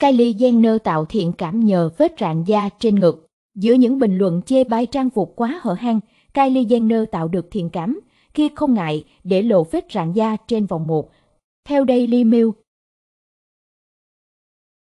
Kylie Jenner tạo thiện cảm nhờ vết rạn da trên ngực. Giữa những bình luận chê bai trang phục quá hở hang, Kylie Jenner tạo được thiện cảm khi không ngại để lộ vết rạn da trên vòng một. Theo Daily Mail,